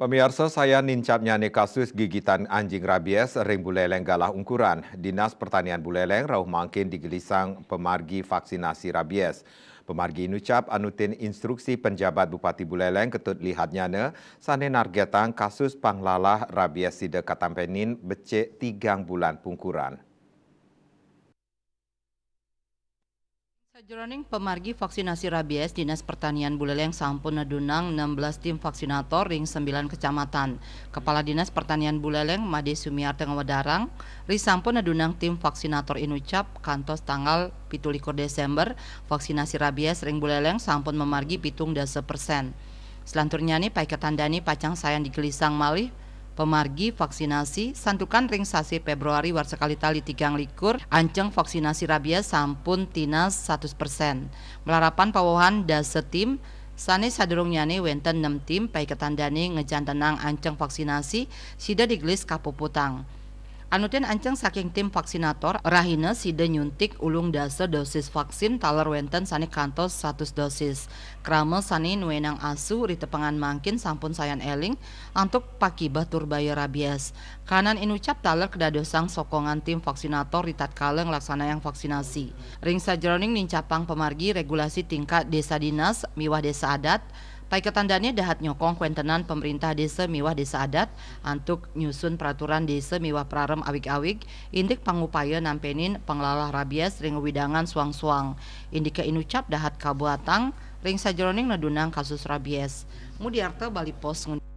Pemirsa saya nincapnya kasus gigitan anjing rabies ring buleleng galah ungkuran. Dinas Pertanian Buleleng rauh mangkin digelisang pemargi vaksinasi rabies. Pemargi inucap anutin instruksi penjabat Bupati Buleleng ketut lihatnya sane nargetang kasus panglalah rabies sida katampenin becek tigang bulan pungkuran. Kejroning pemargi vaksinasi rabies Dinas Pertanian Buleleng sampun nedunang 16 tim vaksinator ring 9 kecamatan. Kepala Dinas Pertanian Buleleng Made Sumiarte Ngawadarang ri sampun nedunang tim vaksinator inucap kantos tanggal 17 Desember vaksinasi rabies ring Buleleng sampun memargi pitung dasa persen. Selanturnya nih Pak Ketandani pacang sayang digelisang malih pemargi vaksinasi santukan ring sasi Februari war sekali tali tigang likur anceng vaksinasi rabies sampun tinas 100% persen melarapan pawohan Sani sadurung nyane wenten 6 tim pai ketandani ngejantenang anceng vaksinasi sida digelis kapuputang. Anutin anceng saking tim vaksinator Rahina sida nyuntik ulung dasar dosis vaksin talar wenten sani kantos 100 dosis. Krama sani nuenang asu ritepengan mangkin sampun sayan eling antuk pakibah turbaya rabies. Kanan inucap Taler kedadosang sokongan tim vaksinator ritat kaleng laksana yang vaksinasi. Ring sajroning nincapang pemargi regulasi tingkat desa dinas miwah desa adat ketandanya dahat nyokong kuentenan pemerintah desa miwah desa adat antuk nyusun peraturan desa miwah prarem awik-awik indik pangupaya nampenin pengelalah rabies ring widangan suang-suang indika inucap dahat kabuatang ring sajroning nedunang kasus rabies mudiarta Bali Pos